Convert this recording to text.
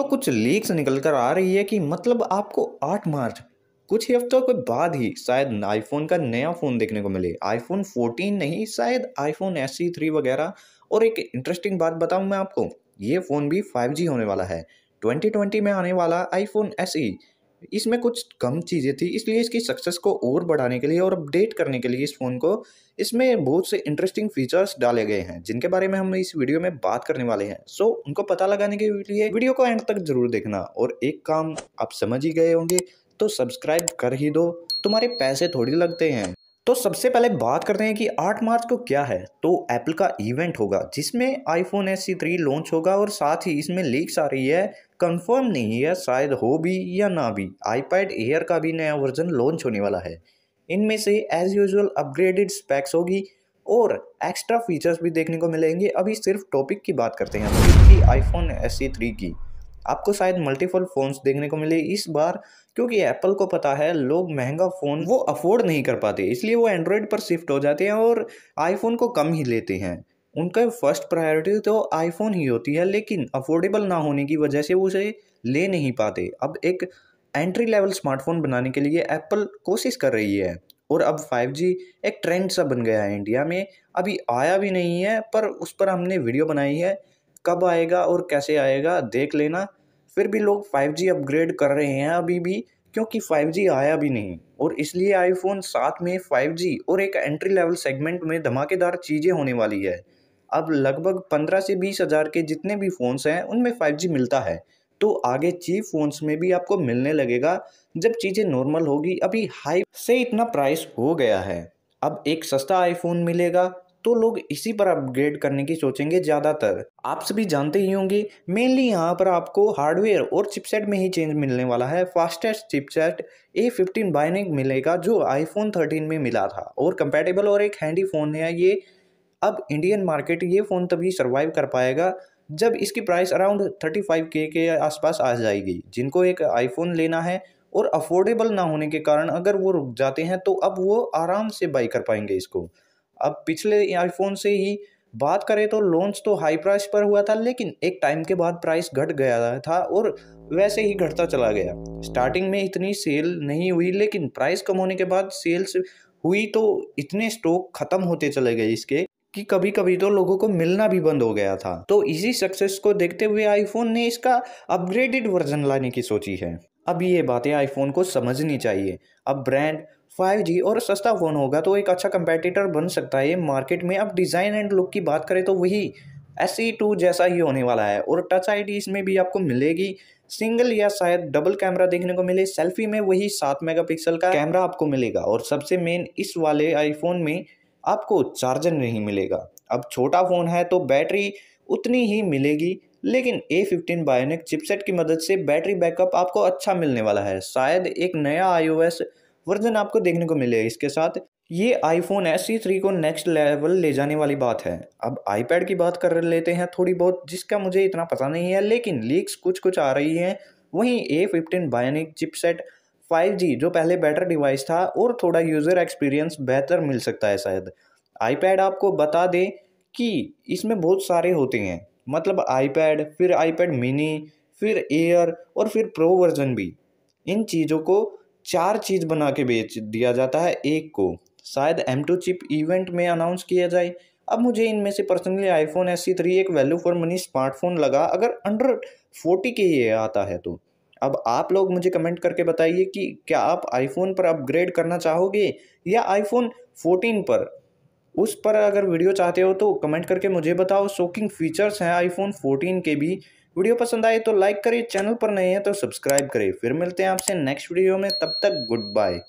तो कुछ लीक्स निकल कर आ रही है कि मतलब आपको 8 मार्च कुछ ही हफ्तों के बाद ही शायद आईफोन का नया फ़ोन देखने को मिले आईफोन 14 नहीं शायद आईफोन एस सी वगैरह और एक इंटरेस्टिंग बात बताऊं मैं आपको ये फ़ोन भी 5G होने वाला है 2020 में आने वाला आईफोन एस इसमें कुछ कम चीज़ें थी इसलिए इसकी सक्सेस को और बढ़ाने के लिए और अपडेट करने के लिए इस फ़ोन को इसमें बहुत से इंटरेस्टिंग फीचर्स डाले गए हैं जिनके बारे में हम इस वीडियो में बात करने वाले हैं सो so, उनको पता लगाने के लिए वीडियो को एंड तक जरूर देखना और एक काम आप समझ ही गए होंगे तो सब्सक्राइब कर ही दो तुम्हारे पैसे थोड़ी लगते हैं तो सबसे पहले बात करते हैं कि 8 मार्च को क्या है तो एप्पल का इवेंट होगा जिसमें iPhone S C three launch होगा और साथ ही इसमें लीक्स आ रही है कंफर्म नहीं है शायद हो भी या ना भी आईपैड एयर का भी नया वर्जन लॉन्च होने वाला है इनमें से एज यूजल अपग्रेडेड स्पैक्स होगी और एक्स्ट्रा फीचर्स भी देखने को मिलेंगे अभी सिर्फ टॉपिक की बात करते हैं I iPhone S C three की आपको शायद मल्टीपल फ़ोन्स देखने को मिले इस बार क्योंकि एप्पल को पता है लोग महंगा फ़ोन वो अफोर्ड नहीं कर पाते इसलिए वो एंड्रॉयड पर शिफ्ट हो जाते हैं और आईफोन को कम ही लेते हैं उनका फर्स्ट प्रायोरिटी तो आईफोन ही होती है लेकिन अफोर्डेबल ना होने की वजह से वो उसे ले नहीं पाते अब एक एंट्री लेवल स्मार्टफोन बनाने के लिए एप्पल कोशिश कर रही है और अब 5G एक ट्रेंड सा बन गया है इंडिया में अभी आया भी नहीं है पर उस पर हमने वीडियो बनाई है कब आएगा और कैसे आएगा देख लेना फिर भी लोग 5G अपग्रेड कर रहे हैं अभी भी क्योंकि 5G आया भी नहीं और इसलिए आईफोन साथ में 5G और एक एंट्री लेवल सेगमेंट में धमाकेदार चीज़ें होने वाली है अब लगभग पंद्रह से बीस हज़ार के जितने भी फ़ोन्स हैं उनमें 5G मिलता है तो आगे चीप फ़ोन्स में भी आपको मिलने लगेगा जब चीज़ें नॉर्मल होगी अभी हाई से इतना प्राइस हो गया है अब एक सस्ता आईफोन मिलेगा तो लोग इसी पर अपग्रेड करने की सोचेंगे ज़्यादातर आप सभी जानते ही होंगे मेनली यहाँ पर आपको हार्डवेयर और चिपसेट में ही चेंज मिलने वाला है fastest chipset A fifteen bionic मिलेगा जो आईफोन थर्टीन में मिला था और कंपेटेबल और एक हैंडी फ़ोन है ये अब इंडियन मार्केट ये फ़ोन तभी सर्वाइव कर पाएगा जब इसकी प्राइस अराउंड थर्टी फाइव के के आसपास आ जाएगी जिनको एक आईफोन लेना है और अफोर्डेबल ना होने के कारण अगर वो रुक जाते हैं तो अब वो आराम से बाई कर पाएंगे इसको अब पिछले आईफोन से ही बात करें तो लॉन्च तो हाई प्राइस पर हुआ था लेकिन एक टाइम के बाद प्राइस घट गया था और वैसे ही घटता चला गया स्टार्टिंग में इतनी सेल नहीं हुई लेकिन प्राइस कम होने के बाद सेल्स हुई तो इतने स्टॉक ख़त्म होते चले गए इसके कि कभी कभी तो लोगों को मिलना भी बंद हो गया था तो इसी सक्सेस को देखते हुए आईफोन ने इसका अपग्रेडेड वर्जन लाने की सोची है अब ये बातें आईफोन को समझनी चाहिए अब ब्रांड फाइव जी और सस्ता फ़ोन होगा तो एक अच्छा कंपेटिटर बन सकता है मार्केट में अब डिज़ाइन एंड लुक की बात करें तो वही एस सी टू जैसा ही होने वाला है और टच डी इसमें भी आपको मिलेगी सिंगल या शायद डबल कैमरा देखने को मिले सेल्फी में वही सात मेगापिक्सल का कैमरा आपको मिलेगा और सबसे मेन इस वाले आईफोन में आपको चार्जर नहीं मिलेगा अब छोटा फ़ोन है तो बैटरी उतनी ही मिलेगी लेकिन ए फिफ्टीन बायोनिक चिपसेट की मदद से बैटरी बैकअप आपको अच्छा मिलने वाला है शायद एक नया आई वर्जन आपको देखने को मिले इसके साथ ये आईफोन एस सी थ्री को नेक्स्ट लेवल ले जाने वाली बात है अब आईपैड की बात कर लेते हैं थोड़ी बहुत जिसका मुझे इतना पता नहीं है लेकिन लीक्स कुछ कुछ आ रही हैं वहीं ए फिफ्टीन बायोनिक चिपसेट 5G जो पहले बेटर डिवाइस था और थोड़ा यूज़र एक्सपीरियंस बेहतर मिल सकता है शायद आईपैड आपको बता दे कि इसमें बहुत सारे होते हैं मतलब आईपैड फिर आईपैड मिनी फिर एयर और फिर प्रो वर्जन भी इन चीज़ों को चार चीज़ बना के बेच दिया जाता है एक को शायद एम टू चिप इवेंट में अनाउंस किया जाए अब मुझे इनमें से personally iPhone S C three एक वैल्यू फॉर मनी स्मार्टफोन लगा अगर अंडर फोर्टी के ये आता है तो अब आप लोग मुझे कमेंट करके बताइए कि क्या आप आईफोन पर अपग्रेड करना चाहोगे या आईफोन फोर्टीन पर उस पर अगर वीडियो चाहते हो तो कमेंट करके मुझे बताओ शॉकिंग फीचर्स हैं आईफोन फोर्टीन के भी वीडियो पसंद आए तो लाइक करें चैनल पर नए हैं तो सब्सक्राइब करें फिर मिलते हैं आपसे नेक्स्ट वीडियो में तब तक गुड बाय